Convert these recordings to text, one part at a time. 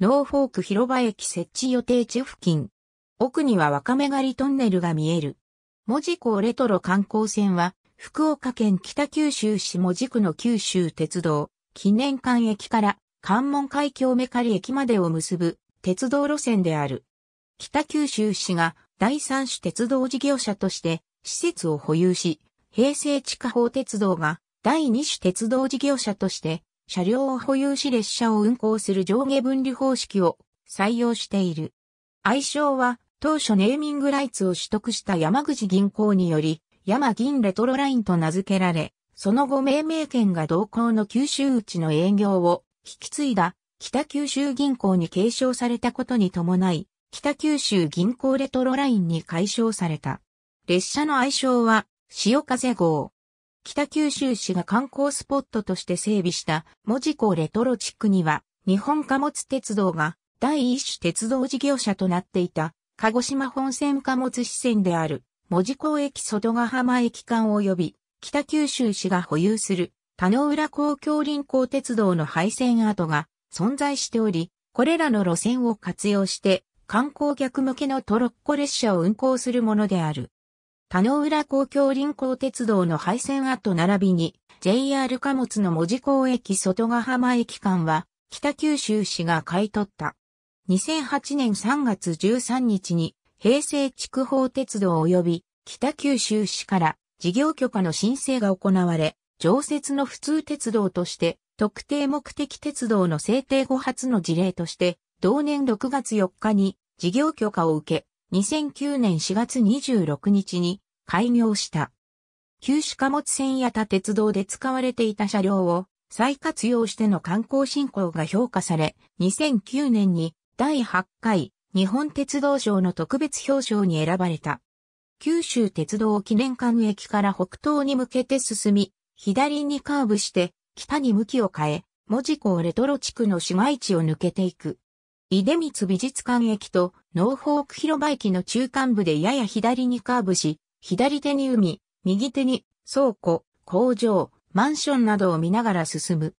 ノーフォーク広場駅設置予定地付近。奥には若目狩りトンネルが見える。門司港レトロ観光船は、福岡県北九州市門司区の九州鉄道、記念館駅から関門海峡メカリ駅までを結ぶ鉄道路線である。北九州市が第三種鉄道事業者として施設を保有し、平成地下法鉄道が第二種鉄道事業者として車両を保有し列車を運行する上下分離方式を採用している。愛称は当初ネーミングライツを取得した山口銀行により、山銀レトロラインと名付けられ、その後命名権が同行の九州内の営業を引き継いだ北九州銀行に継承されたことに伴い、北九州銀行レトロラインに解消された。列車の愛称は潮風号。北九州市が観光スポットとして整備した門司港レトロ地区には、日本貨物鉄道が第一種鉄道事業者となっていた、鹿児島本線貨物支線である、門司港駅外ヶ浜駅間及び、北九州市が保有する、田野浦公共輪港鉄道の廃線跡が存在しており、これらの路線を活用して、観光客向けのトロッコ列車を運行するものである。田野浦公共臨港鉄道の廃線跡並びに JR 貨物の文字港駅外ヶ浜駅間は北九州市が買い取った。2008年3月13日に平成築法鉄道及び北九州市から事業許可の申請が行われ、常設の普通鉄道として特定目的鉄道の制定後初の事例として同年6月4日に事業許可を受け、2009年4月26日に開業した。九州貨物船や他鉄道で使われていた車両を再活用しての観光振興が評価され、2009年に第8回日本鉄道賞の特別表彰に選ばれた。九州鉄道記念館駅から北東に向けて進み、左にカーブして北に向きを変え、文字港レトロ地区の市街地を抜けていく。出光美術館駅とノーフォーク広場駅の中間部でやや左にカーブし、左手に海、右手に倉庫、工場、マンションなどを見ながら進む。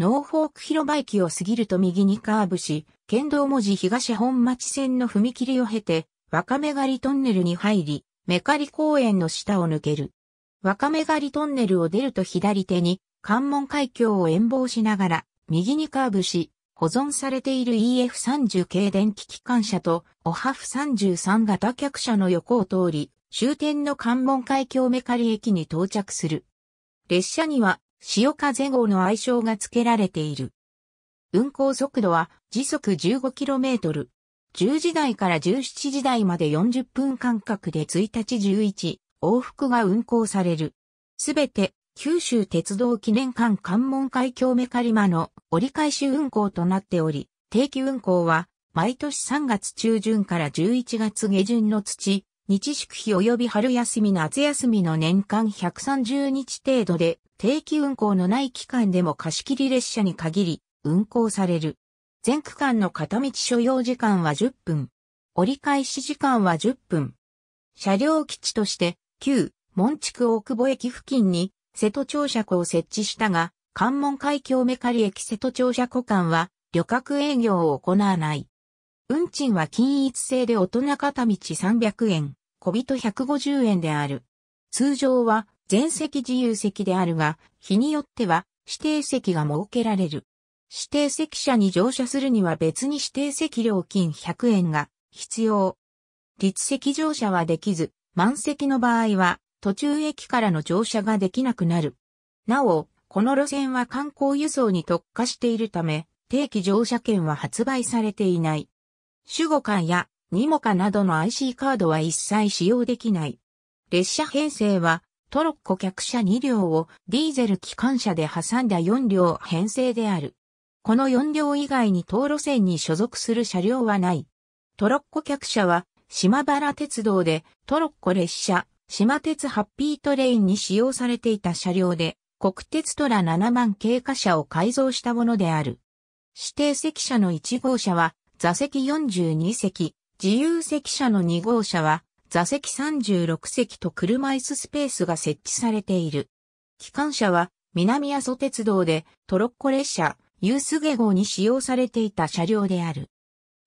ノーフォーク広場駅を過ぎると右にカーブし、県道文字東本町線の踏切を経て、若目狩りトンネルに入り、メカリ公園の下を抜ける。若目狩りトンネルを出ると左手に関門海峡を遠望しながら、右にカーブし、保存されている EF30 系電気機関車とオハフ3 3型客車の横を通り、終点の関門海峡メカリ駅に到着する。列車には潮風号の愛称が付けられている。運行速度は時速 15km。10時台から17時台まで40分間隔で1日11往復が運行される。すべて九州鉄道記念館関門海峡メカリマの折り返し運行となっており、定期運行は毎年3月中旬から11月下旬の土、日祝日及び春休み夏休みの年間130日程度で定期運行のない期間でも貸切列車に限り運行される。全区間の片道所要時間は10分。折り返し時間は10分。車両基地として旧門地区大久保駅付近に瀬戸庁舎庫を設置したが、関門海峡メカリ駅瀬戸庁舎庫間は旅客営業を行わない。運賃は均一制で大人片道300円、小人150円である。通常は全席自由席であるが、日によっては指定席が設けられる。指定席車に乗車するには別に指定席料金100円が必要。立席乗車はできず、満席の場合は途中駅からの乗車ができなくなる。なお、この路線は観光輸送に特化しているため、定期乗車券は発売されていない。守護官やニモカなどの IC カードは一切使用できない。列車編成はトロッコ客車2両をディーゼル機関車で挟んだ4両編成である。この4両以外に当路線に所属する車両はない。トロッコ客車は島原鉄道でトロッコ列車、島鉄ハッピートレインに使用されていた車両で、国鉄トラ7万経過車を改造したものである。指定席車の1号車は座席42席、自由席車の2号車は座席36席と車椅子スペースが設置されている。機関車は南阿蘇鉄道でトロッコ列車、ユースゲ号に使用されていた車両である。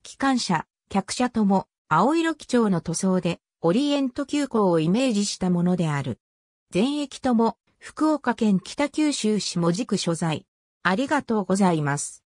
機関車、客車とも青色基調の塗装でオリエント急行をイメージしたものである。全駅とも福岡県北九州市門司区所在。ありがとうございます。